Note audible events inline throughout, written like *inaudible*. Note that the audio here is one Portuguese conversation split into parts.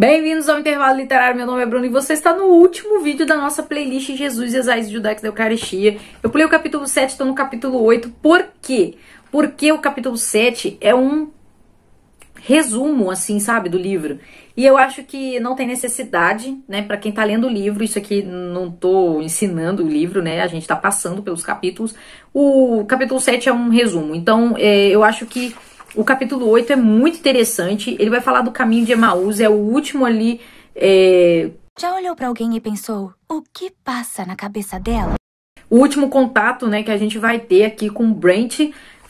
Bem-vindos ao Intervalo Literário, meu nome é Bruno e você está no último vídeo da nossa playlist Jesus e as Raízes Judaicas da Eucaristia. Eu pulei o capítulo 7, estou no capítulo 8, por quê? Porque o capítulo 7 é um resumo, assim, sabe, do livro. E eu acho que não tem necessidade, né, para quem está lendo o livro, isso aqui não estou ensinando o livro, né, a gente está passando pelos capítulos. O capítulo 7 é um resumo, então é, eu acho que o capítulo 8 é muito interessante. Ele vai falar do caminho de Emaús, é o último ali. É... Já olhou para alguém e pensou: o que passa na cabeça dela? O último contato né, que a gente vai ter aqui com o Brent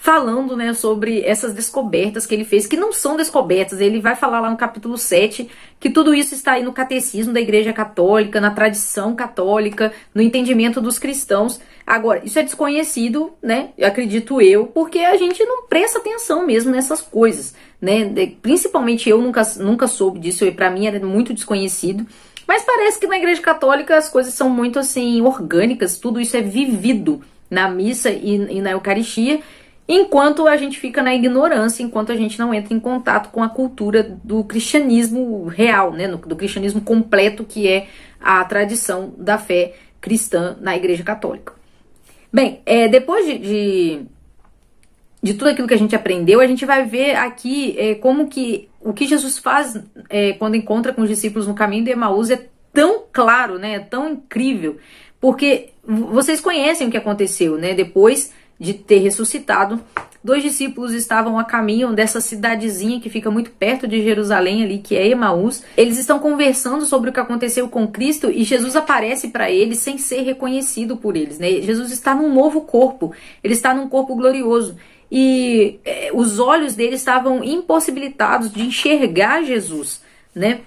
falando né, sobre essas descobertas que ele fez, que não são descobertas. Ele vai falar lá no capítulo 7 que tudo isso está aí no catecismo da Igreja Católica, na tradição católica, no entendimento dos cristãos. Agora, isso é desconhecido, né? Acredito eu, porque a gente não presta atenção mesmo nessas coisas, né? Principalmente eu nunca, nunca soube disso e para mim era muito desconhecido. Mas parece que na Igreja Católica as coisas são muito assim orgânicas, tudo isso é vivido na missa e, e na Eucaristia enquanto a gente fica na ignorância, enquanto a gente não entra em contato com a cultura do cristianismo real, né, do cristianismo completo que é a tradição da fé cristã na Igreja Católica. Bem, é, depois de, de, de, tudo aquilo que a gente aprendeu, a gente vai ver aqui é, como que o que Jesus faz é, quando encontra com os discípulos no caminho de Emaús é tão claro, né? É tão incrível, porque vocês conhecem o que aconteceu, né? Depois de ter ressuscitado, dois discípulos estavam a caminho dessa cidadezinha que fica muito perto de Jerusalém ali, que é Emaús. Eles estão conversando sobre o que aconteceu com Cristo e Jesus aparece para eles sem ser reconhecido por eles, né? Jesus está num novo corpo, ele está num corpo glorioso. E eh, os olhos deles estavam impossibilitados de enxergar Jesus, né?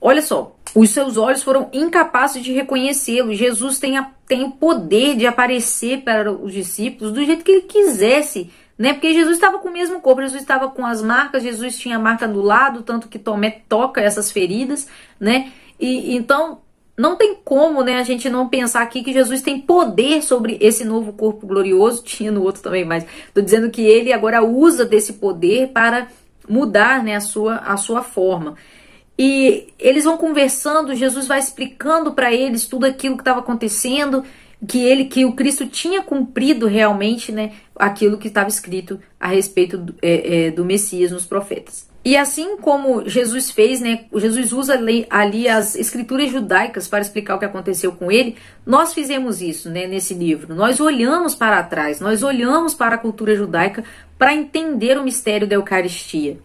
Olha só, os seus olhos foram incapazes de reconhecê-lo. Jesus tem, a, tem o poder de aparecer para os discípulos do jeito que ele quisesse, né? Porque Jesus estava com o mesmo corpo, Jesus estava com as marcas, Jesus tinha a marca do lado, tanto que Tomé toca essas feridas, né? E então não tem como, né, a gente não pensar aqui que Jesus tem poder sobre esse novo corpo glorioso, *laughs* tinha no outro também, mas tô dizendo que ele agora usa desse poder para mudar, né, a sua a sua forma. E eles vão conversando, Jesus vai explicando para eles tudo aquilo que estava acontecendo, que ele, que o Cristo tinha cumprido realmente, né, aquilo que estava escrito a respeito do, é, é, do Messias nos profetas. E assim como Jesus fez, né, Jesus usa ali, ali as escrituras judaicas para explicar o que aconteceu com ele, nós fizemos isso né, nesse livro. Nós olhamos para trás, nós olhamos para a cultura judaica para entender o mistério da Eucaristia.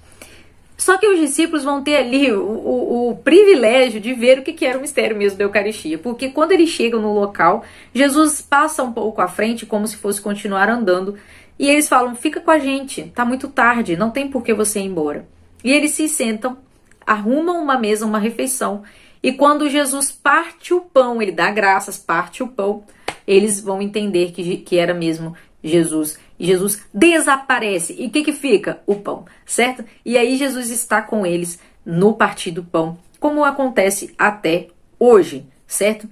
Só que os discípulos vão ter ali o, o, o privilégio de ver o que, que era o mistério mesmo da Eucaristia, porque quando eles chegam no local, Jesus passa um pouco à frente, como se fosse continuar andando, e eles falam: Fica com a gente, tá muito tarde, não tem por que você ir embora. E eles se sentam, arrumam uma mesa, uma refeição, e quando Jesus parte o pão, ele dá graças, parte o pão, eles vão entender que, que era mesmo Jesus. E Jesus desaparece. E o que, que fica? O pão, certo? E aí Jesus está com eles no partir do pão, como acontece até hoje, certo?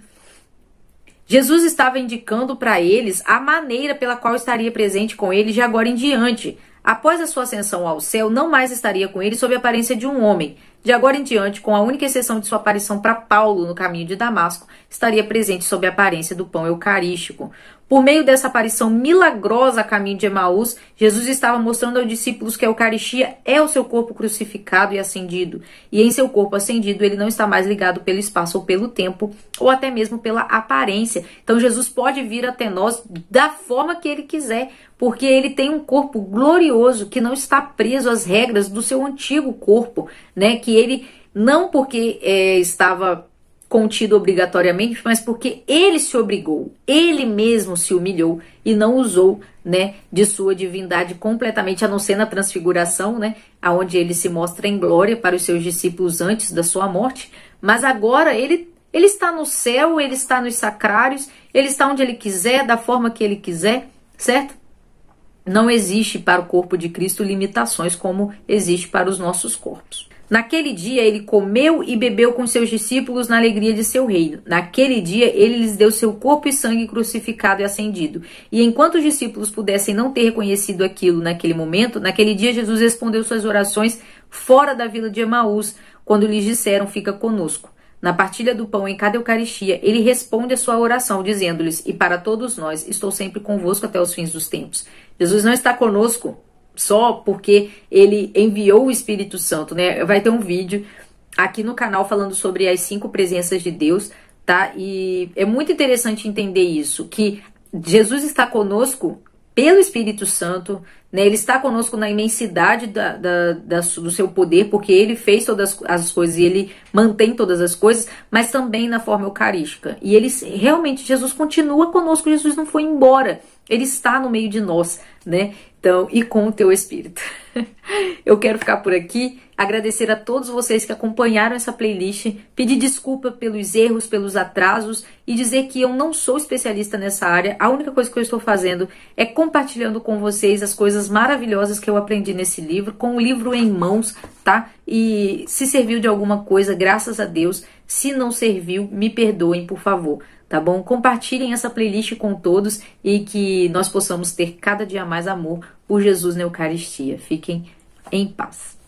Jesus estava indicando para eles a maneira pela qual estaria presente com eles de agora em diante. Após a sua ascensão ao céu, não mais estaria com eles sob a aparência de um homem. De agora em diante, com a única exceção de sua aparição para Paulo no caminho de Damasco, estaria presente sob a aparência do pão eucarístico. Por meio dessa aparição milagrosa a caminho de Emaús, Jesus estava mostrando aos discípulos que a Eucaristia é o seu corpo crucificado e acendido. E em seu corpo acendido, ele não está mais ligado pelo espaço ou pelo tempo, ou até mesmo pela aparência. Então, Jesus pode vir até nós da forma que ele quiser, porque ele tem um corpo glorioso que não está preso às regras do seu antigo corpo, né? Que ele, não porque é, estava contido obrigatoriamente, mas porque ele se obrigou, ele mesmo se humilhou e não usou, né, de sua divindade completamente, a não ser na transfiguração, né, aonde ele se mostra em glória para os seus discípulos antes da sua morte, mas agora ele ele está no céu, ele está nos sacrários, ele está onde ele quiser, da forma que ele quiser, certo? Não existe para o corpo de Cristo limitações como existe para os nossos corpos. Naquele dia ele comeu e bebeu com seus discípulos na alegria de seu reino. Naquele dia ele lhes deu seu corpo e sangue crucificado e acendido. E enquanto os discípulos pudessem não ter reconhecido aquilo naquele momento, naquele dia Jesus respondeu suas orações fora da vila de Emaús, quando lhes disseram: Fica conosco. Na partilha do pão em cada Eucaristia, ele responde a sua oração, dizendo-lhes: E para todos nós, estou sempre convosco até os fins dos tempos. Jesus não está conosco só porque ele enviou o Espírito Santo, né? Vai ter um vídeo aqui no canal falando sobre as cinco presenças de Deus, tá? E é muito interessante entender isso, que Jesus está conosco pelo Espírito Santo, né? Ele está conosco na imensidade da, da, da, do seu poder, porque ele fez todas as coisas e ele mantém todas as coisas, mas também na forma eucarística. E ele realmente, Jesus continua conosco, Jesus não foi embora. Ele está no meio de nós, né? Então, e com o teu espírito. *laughs* Eu quero ficar por aqui, agradecer a todos vocês que acompanharam essa playlist, pedir desculpa pelos erros, pelos atrasos e dizer que eu não sou especialista nessa área. A única coisa que eu estou fazendo é compartilhando com vocês as coisas maravilhosas que eu aprendi nesse livro, com o livro em mãos, tá? E se serviu de alguma coisa, graças a Deus. Se não serviu, me perdoem, por favor tá bom? Compartilhem essa playlist com todos e que nós possamos ter cada dia mais amor por Jesus na Eucaristia. Fiquem em paz.